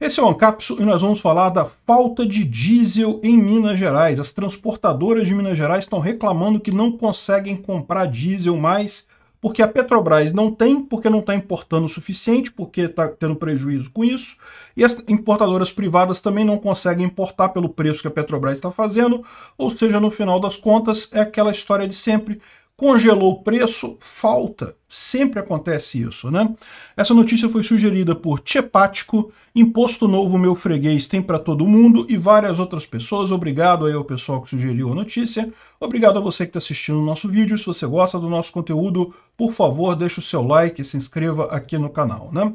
Esse é o Ancapso e nós vamos falar da falta de diesel em Minas Gerais. As transportadoras de Minas Gerais estão reclamando que não conseguem comprar diesel mais porque a Petrobras não tem, porque não está importando o suficiente, porque está tendo prejuízo com isso, e as importadoras privadas também não conseguem importar pelo preço que a Petrobras está fazendo, ou seja, no final das contas, é aquela história de sempre, Congelou o preço, falta. Sempre acontece isso, né? Essa notícia foi sugerida por Tchepático, Imposto Novo Meu Freguês tem para todo mundo e várias outras pessoas. Obrigado aí ao pessoal que sugeriu a notícia. Obrigado a você que está assistindo o nosso vídeo. Se você gosta do nosso conteúdo, por favor, deixe o seu like e se inscreva aqui no canal, né?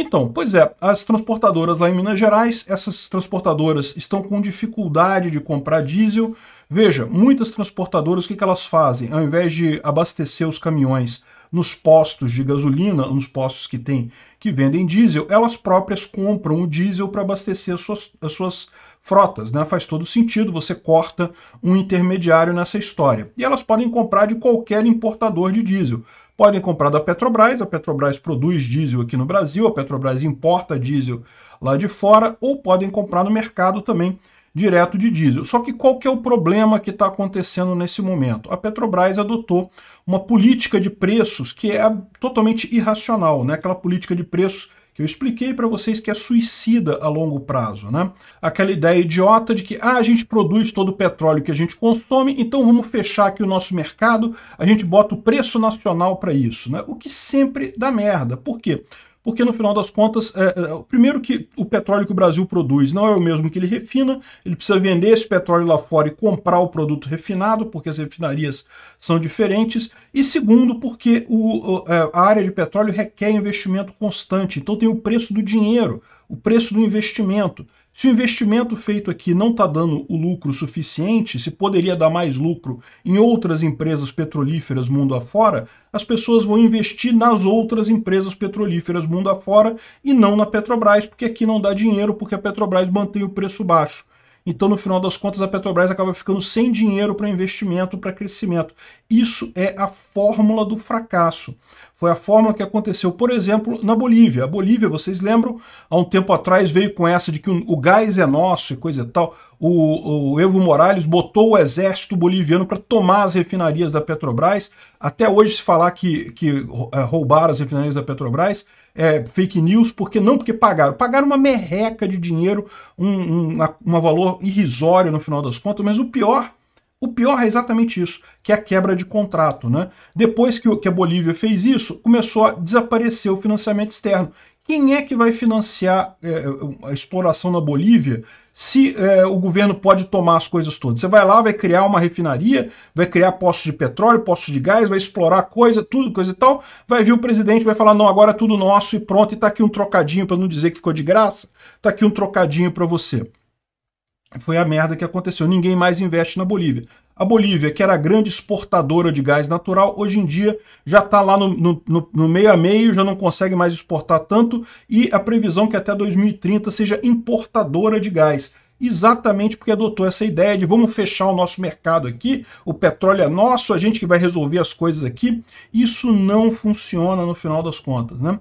Então, pois é, as transportadoras lá em Minas Gerais, essas transportadoras estão com dificuldade de comprar diesel. Veja, muitas transportadoras, o que, elas fazem? Ao invés de abastecer os caminhões nos postos de gasolina, nos postos que tem que vendem diesel, elas próprias compram o diesel para abastecer as suas, as suas frotas, né? Faz todo sentido, você corta um intermediário nessa história. E elas podem comprar de qualquer importador de diesel podem comprar da Petrobras. A Petrobras produz diesel aqui no Brasil, a Petrobras importa diesel lá de fora, ou podem comprar no mercado também direto de diesel. Só que qual que é o problema que está acontecendo nesse momento? A Petrobras adotou uma política de preços que é totalmente irracional, né? aquela política de preços que eu expliquei para vocês que é suicida a longo prazo, né? Aquela ideia idiota de que ah, a gente produz todo o petróleo que a gente consome, então vamos fechar aqui o nosso mercado, a gente bota o preço nacional para isso, né? O que sempre dá merda. Por quê? porque no final das contas, é, é, primeiro que o petróleo que o Brasil produz não é o mesmo que ele refina, ele precisa vender esse petróleo lá fora e comprar o produto refinado, porque as refinarias são diferentes, e segundo, porque o, é, a área de petróleo requer investimento constante, então tem o preço do dinheiro o preço do investimento. Se o investimento feito aqui não está dando o lucro suficiente, se poderia dar mais lucro em outras empresas petrolíferas mundo afora, as pessoas vão investir nas outras empresas petrolíferas mundo afora e não na Petrobras, porque aqui não dá dinheiro, porque a Petrobras mantém o preço baixo. Então, no final das contas, a Petrobras acaba ficando sem dinheiro para investimento, para crescimento. Isso é a fórmula do fracasso. Foi a fórmula que aconteceu, por exemplo, na Bolívia. A Bolívia, vocês lembram, há um tempo atrás veio com essa de que o gás é nosso e coisa e tal. O, o Evo Morales botou o exército boliviano para tomar as refinarias da Petrobras. Até hoje se falar que, que é, roubaram as refinarias da Petrobras é fake news, porque não porque pagaram. Pagaram uma merreca de dinheiro, um, um, um valor irrisório no final das contas, mas o pior o pior é exatamente isso, que é a quebra de contrato. Né? Depois que a Bolívia fez isso, começou a desaparecer o financiamento externo. Quem é que vai financiar é, é a exploração na Bolívia se é, o governo pode tomar as coisas todas? Você vai lá, vai criar uma refinaria, vai criar postos de petróleo, postos de gás, vai explorar coisa, tudo, coisa e tal. Vai vir o presidente, vai falar: não, agora é tudo nosso e pronto, e tá aqui um trocadinho para não dizer que ficou de graça, tá aqui um trocadinho para você foi a merda que aconteceu. Ninguém mais investe na Bolívia. A Bolívia, que era a grande exportadora de gás natural, hoje em dia já está lá no, no, no, meio a meio, já não consegue mais exportar tanto, e a previsão que até 2030 seja importadora de gás. Exatamente porque adotou essa ideia de vamos fechar o nosso mercado aqui, o petróleo é nosso, a gente que vai resolver as coisas aqui. Isso não funciona no final das contas, né?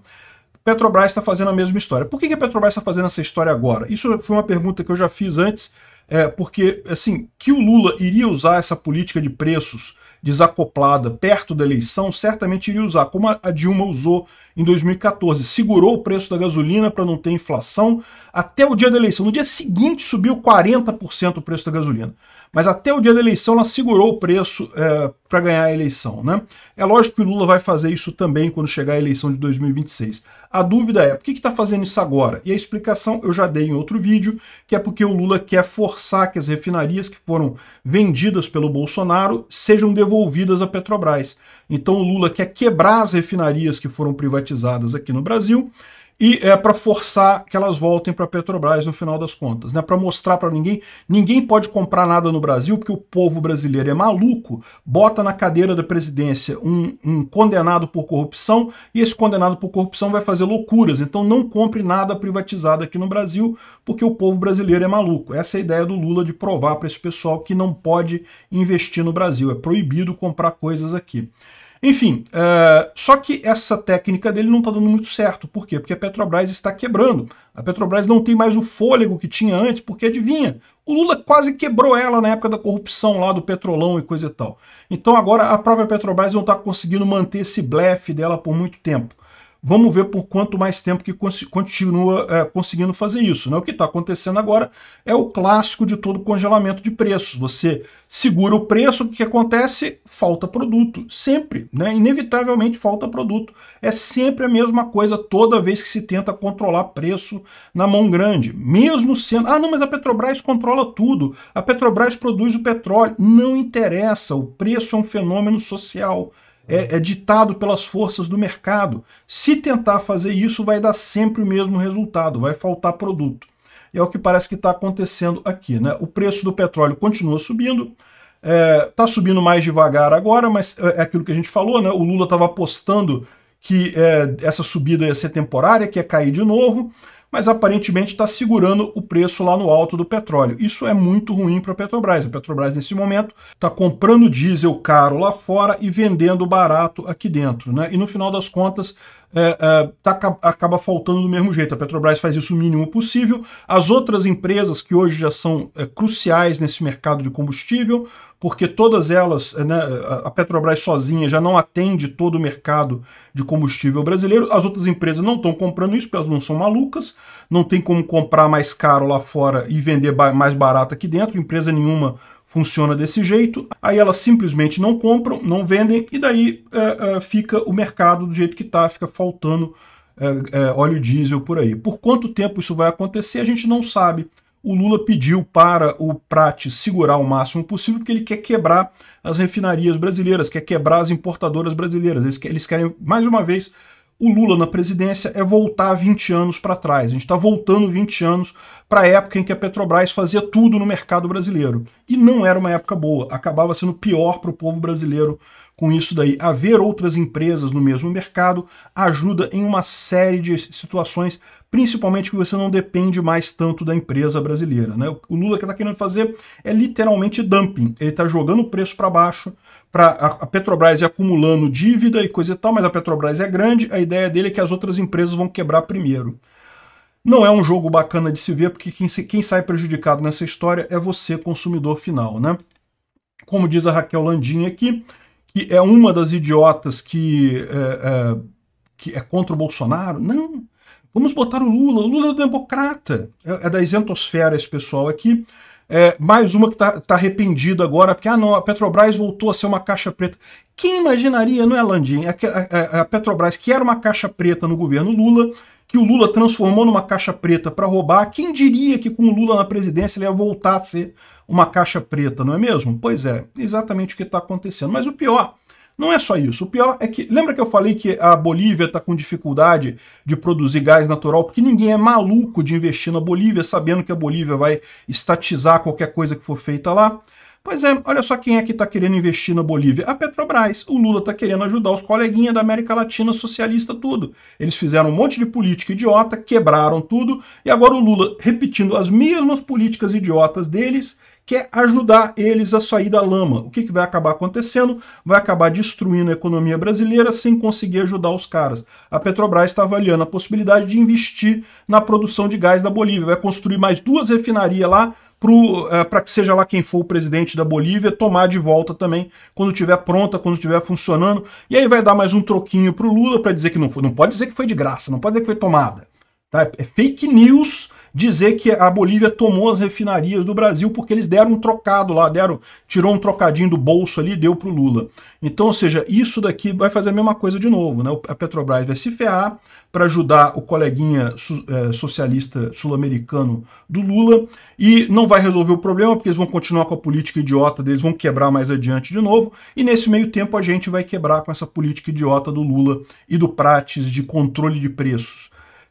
Petrobras está fazendo a mesma história. Por que, que a Petrobras está fazendo essa história agora? Isso foi uma pergunta que eu já fiz antes é, porque assim que o Lula iria usar essa política de preços desacoplada perto da eleição, certamente iria usar, como a Dilma usou em 2014. Segurou o preço da gasolina para não ter inflação até o dia da eleição. No dia seguinte subiu 40% o preço da gasolina. Mas até o dia da eleição ela segurou o preço é, para ganhar a eleição. Né? É lógico que o Lula vai fazer isso também quando chegar a eleição de 2026. A dúvida é, por que está fazendo isso agora? E a explicação eu já dei em outro vídeo, que é porque o Lula quer forçar forçar que as refinarias que foram vendidas pelo Bolsonaro sejam devolvidas à Petrobras. Então o Lula quer quebrar as refinarias que foram privatizadas aqui no Brasil e é para forçar que elas voltem para a Petrobras no final das contas, né? Para mostrar para ninguém, ninguém pode comprar nada no Brasil porque o povo brasileiro é maluco, bota na cadeira da presidência um, um condenado por corrupção e esse condenado por corrupção vai fazer loucuras. Então não compre nada privatizado aqui no Brasil porque o povo brasileiro é maluco. Essa é a ideia do Lula de provar para esse pessoal que não pode investir no Brasil, é proibido comprar coisas aqui. Enfim, uh, só que essa técnica dele não está dando muito certo. Por quê? Porque a Petrobras está quebrando. A Petrobras não tem mais o fôlego que tinha antes, porque adivinha, o Lula quase quebrou ela na época da corrupção lá do petrolão e coisa e tal. Então agora a própria Petrobras não está conseguindo manter esse blefe dela por muito tempo. Vamos ver por quanto mais tempo que continua é, conseguindo fazer isso. Né? O que está acontecendo agora é o clássico de todo congelamento de preços. Você segura o preço, o que acontece? Falta produto. Sempre, né? inevitavelmente falta produto. É sempre a mesma coisa toda vez que se tenta controlar preço na mão grande. Mesmo sendo, ah não, mas a Petrobras controla tudo, a Petrobras produz o petróleo. Não interessa, o preço é um fenômeno social é, é ditado pelas forças do mercado. Se tentar fazer isso, vai dar sempre o mesmo resultado, vai faltar produto. E é o que parece que está acontecendo aqui. Né? O preço do petróleo continua subindo, está é, tá subindo mais devagar agora, mas é, é aquilo que a gente falou, né? o Lula estava apostando que é, essa subida ia ser temporária, que ia cair de novo mas aparentemente está segurando o preço lá no alto do petróleo. Isso é muito ruim para a Petrobras. A Petrobras, nesse momento, está comprando diesel caro lá fora e vendendo barato aqui dentro. Né? E no final das contas, é, é, tá, acaba faltando do mesmo jeito. A Petrobras faz isso o mínimo possível. As outras empresas que hoje já são é, cruciais nesse mercado de combustível, porque todas elas, é, né, a Petrobras sozinha já não atende todo o mercado de combustível brasileiro, as outras empresas não estão comprando isso, porque elas não são malucas, não tem como comprar mais caro lá fora e vender mais barato aqui dentro, empresa nenhuma funciona desse jeito, aí elas simplesmente não compram, não vendem, e daí é, é, fica o mercado do jeito que está, fica faltando é, é, óleo diesel por aí. Por quanto tempo isso vai acontecer, a gente não sabe. O Lula pediu para o Prat segurar o máximo possível, porque ele quer quebrar as refinarias brasileiras, quer quebrar as importadoras brasileiras. eles querem, mais uma vez, o Lula na presidência é voltar 20 anos para trás. A gente está voltando 20 anos para a época em que a Petrobras fazia tudo no mercado brasileiro. E não era uma época boa, acabava sendo pior para o povo brasileiro com isso daí. Haver outras empresas no mesmo mercado ajuda em uma série de situações, principalmente que você não depende mais tanto da empresa brasileira. Né? O Lula que está querendo fazer é literalmente dumping. Ele está jogando o preço para baixo para a Petrobras ir acumulando dívida e coisa e tal, mas a Petrobras é grande, a ideia dele é que as outras empresas vão quebrar primeiro. Não é um jogo bacana de se ver, porque quem, quem sai prejudicado nessa história é você, consumidor final, né? Como diz a Raquel Landim aqui, que é uma das idiotas que é, é, que é contra o Bolsonaro. Não, vamos botar o Lula. O Lula é democrata. É, é da isentosfera esse pessoal aqui. É, mais uma que está tá arrependido agora, porque ah, não, a Petrobras voltou a ser uma caixa preta. Quem imaginaria, não é, Landim? A, é a, é, é, a Petrobras, que era uma caixa preta no governo Lula, que o Lula transformou numa caixa preta para roubar. Quem diria que com o Lula na presidência ele ia voltar a ser uma caixa preta, não é mesmo? Pois é, exatamente o que está acontecendo. Mas o pior não é só isso. O pior é que. Lembra que eu falei que a Bolívia está com dificuldade de produzir gás natural? Porque ninguém é maluco de investir na Bolívia, sabendo que a Bolívia vai estatizar qualquer coisa que for feita lá. Pois é, olha só quem é que está querendo investir na Bolívia. A Petrobras. O Lula está querendo ajudar os coleguinhas da América Latina socialista tudo. Eles fizeram um monte de política idiota, quebraram tudo, e agora o Lula repetindo as mesmas políticas idiotas deles quer é ajudar eles a sair da lama. O que, que vai acabar acontecendo? Vai acabar destruindo a economia brasileira sem conseguir ajudar os caras. A Petrobras está avaliando a possibilidade de investir na produção de gás da Bolívia. Vai construir mais duas refinarias lá para eh, que seja lá quem for o presidente da Bolívia tomar de volta também quando estiver pronta, quando estiver funcionando. E aí vai dar mais um troquinho para o Lula para dizer que não foi. Não pode dizer que foi de graça, não pode dizer que foi tomada. Tá? É fake news dizer que a Bolívia tomou as refinarias do Brasil porque eles deram um trocado lá, deram, tirou um trocadinho do bolso ali e deu para o Lula. Então, ou seja, isso daqui vai fazer a mesma coisa de novo. Né? A Petrobras vai se ferrar para ajudar o coleguinha é, socialista sul-americano do Lula e não vai resolver o problema porque eles vão continuar com a política idiota deles, vão quebrar mais adiante de novo e nesse meio tempo a gente vai quebrar com essa política idiota do Lula e do Prates de controle de preços